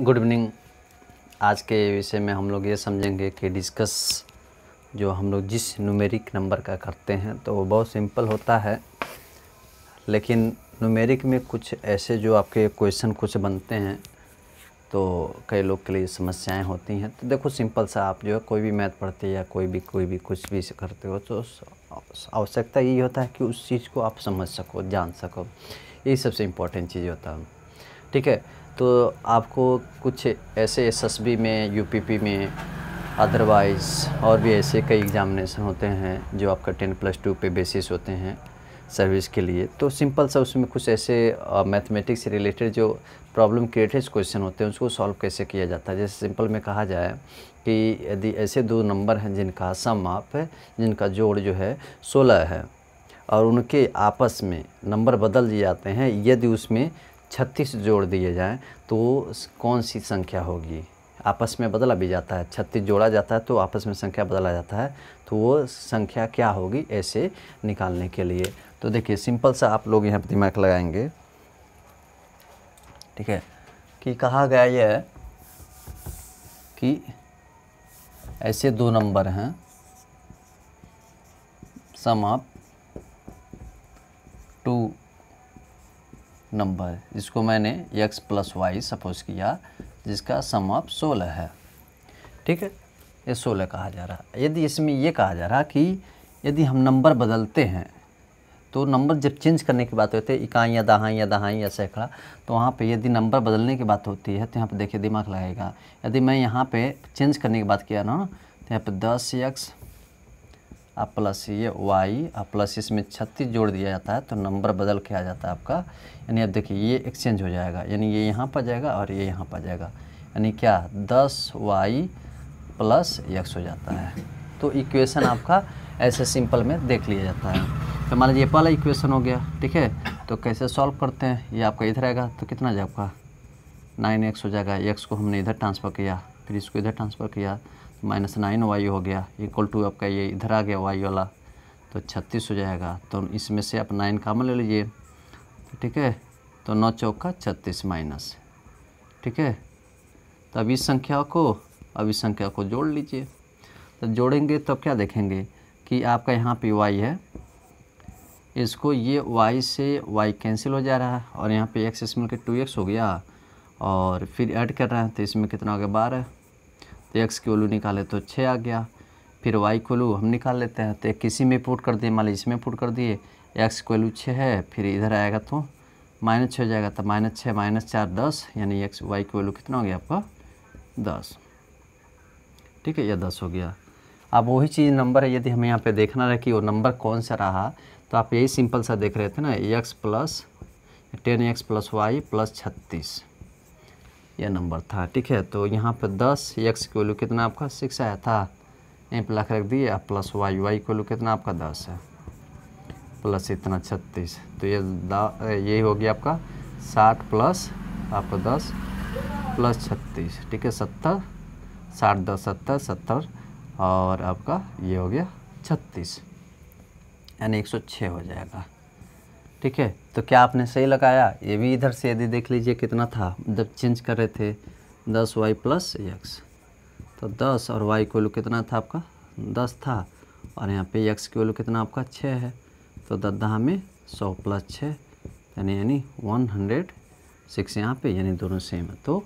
good evening आज के विषय में हम लोग ये समझेंगे कि डिस्कस जो हम लोग जिस नुमेरिक नंबर का करते हैं तो वो बहुत सिंपल होता है लेकिन नुमेरिक में कुछ ऐसे जो आपके क्वेश्चन कुछ बनते हैं तो कई लोग के लिए समस्याएं होती हैं तो देखो सिंपल सा आप जो है कोई भी मैथ पढ़ते या कोई भी कोई भी कुछ भी करते हो तो आवश्यकता यही होता है कि उस चीज़ को आप समझ सको जान सको यही सबसे इम्पोर्टेंट चीज़ होता है ठीक है तो आपको कुछ ऐसे बी में पी में अदरवाइज़ और भी ऐसे कई एग्ज़ामिनेशन होते हैं जो आपका टेन प्लस टू पे बेसिस होते हैं सर्विस के लिए तो सिंपल सा उसमें कुछ ऐसे मैथमेटिक्स रिलेटेड जो प्रॉब्लम क्रिएटेड क्वेश्चन होते हैं उसको सॉल्व कैसे किया जाता है जैसे सिंपल में कहा जाए कि यदि ऐसे दो नंबर हैं जिनका सम आप है जिनका जोड़ जो है सोलह है और उनके आपस में नंबर बदल जाते हैं यदि उसमें छत्तीस जोड़ दिए जाएँ तो कौन सी संख्या होगी आपस में बदला भी जाता है छत्तीस जोड़ा जाता है तो आपस में संख्या बदला जाता है तो वो संख्या क्या होगी ऐसे निकालने के लिए तो देखिए सिंपल सा आप लोग यहाँ पर दिमाग लगाएंगे ठीक है कि कहा गया यह है कि ऐसे दो नंबर हैं समाप्त नंबर जिसको मैंने एक्स प्लस वाई सपोज किया जिसका सम ऑफ सोलह है ठीक है ये सोलह कहा जा रहा है यदि इसमें ये कहा जा रहा कि यदि हम नंबर बदलते हैं तो नंबर जब चेंज करने की बात होती है इकाई या दहाई या दहाई या सैकड़ा तो वहाँ पे यदि नंबर बदलने की बात होती है तो यहाँ पे देखिए दिमाग लगेगा यदि मैं यहाँ पे चेंज करने की बात किया ना तो यहाँ पे दस एक्स आप प्लस ये वाई आप प्लस इसमें छत्तीस जोड़ दिया जाता है तो नंबर बदल के आ जाता है आपका यानी अब देखिए ये एक्सचेंज हो जाएगा यानी ये यहाँ पर जाएगा और ये यहाँ पर जाएगा यानी क्या दस वाई प्लस एक्स हो जाता है तो इक्वेशन आपका ऐसे सिंपल में देख लिया जाता है तो मान लीजिए पहला इक्वेशन हो गया ठीक है तो कैसे सॉल्व करते हैं ये आपका इधर आएगा तो कितना जाए आपका नाइन एक्स हो जाएगा एक्स को हमने इधर ट्रांसफ़र किया फिर इसको इधर ट्रांसफ़र किया माइनस नाइन वाई हो गया इक्वल टू आपका ये इधर आ गया वाई वाला तो छत्तीस हो जाएगा तो इसमें से आप नाइन कामन ले लीजिए ठीक है तो नौ चौका छत्तीस माइनस ठीक है तो अब इस संख्या को अब इस संख्या को जोड़ लीजिए तो जोड़ेंगे तो क्या देखेंगे कि आपका यहाँ पे वाई है इसको ये वाई से वाई कैंसिल हो जा रहा है और यहाँ पे एक्स इसमें के टू एक्स हो गया और फिर ऐड कर रहे हैं तो इसमें कितना हो गया बारह तो एक्स की वैल्यू निकाले तो छः आ गया फिर वाई की वैल्यू हम निकाल लेते हैं तो एक किसी में पुट कर दिए मान लीजिए इसमें पुट कर दिए एक्स की वैल्यू छः है फिर इधर आएगा तो माइनस छः हो जाएगा तो माइनस छः माइनस चार दस यानी एक्स वाई की वैल्यू कितना हो गया आपका दस ठीक है यह दस हो गया अब वही चीज़ नंबर है यदि हमें यहाँ पे देखना रहे कि वो नंबर कौन सा रहा तो आप यही सिंपल सा देख रहे थे ना x plus ten x plus y plus छत्तीस ये नंबर था ठीक है तो यहाँ पर दस एक्स की वैल्यू कितना आपका सिक्स आया था यहीं पर लाख रख दिए आप प्लस वाई वाई की वैल्यू कितना आपका दस है प्लस इतना छत्तीस तो ये यही हो गया आपका साठ प्लस आपका दस प्लस छत्तीस ठीक है सत्तर साठ दस सत्तर सत्तर और आपका ये हो गया छत्तीस यानी एक सौ छः हो जाएगा ठीक है तो क्या आपने सही लगाया ये भी इधर से यदि देख लीजिए कितना था जब चेंज कर रहे थे दस वाई प्लस एक्स तो दस और वाई को कितना था आपका दस था और यहाँ पे एक्स की वैल्यू कितना आपका छः है तो दस दहा में सौ प्लस छः यानी यानी वन हंड्रेड सिक्स यहाँ पे यानी दोनों सेम है तो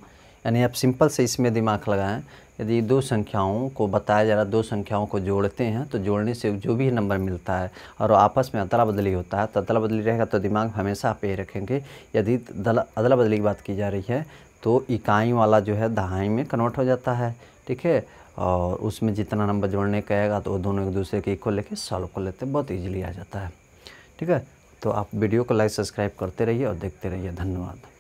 यानी आप सिंपल से इसमें दिमाग लगाएं यदि दो संख्याओं को बताया जा रहा दो संख्याओं को जोड़ते हैं तो जोड़ने से जो भी नंबर मिलता है और आपस में अदला बदली होता है तो अदला बदली रहेगा तो दिमाग हमेशा आप ये रखेंगे यदि अदला बदली की बात की जा रही है तो इकाई वाला जो है दहाई में कन्वर्ट हो जाता है ठीक है और उसमें जितना नंबर जोड़ने का आएगा तो वो दोनों एक दूसरे के इक्वल लेके सॉल्व कर लेते हैं बहुत ईजिली आ जाता है ठीक है तो आप वीडियो को लाइक सब्सक्राइब करते रहिए और देखते रहिए धन्यवाद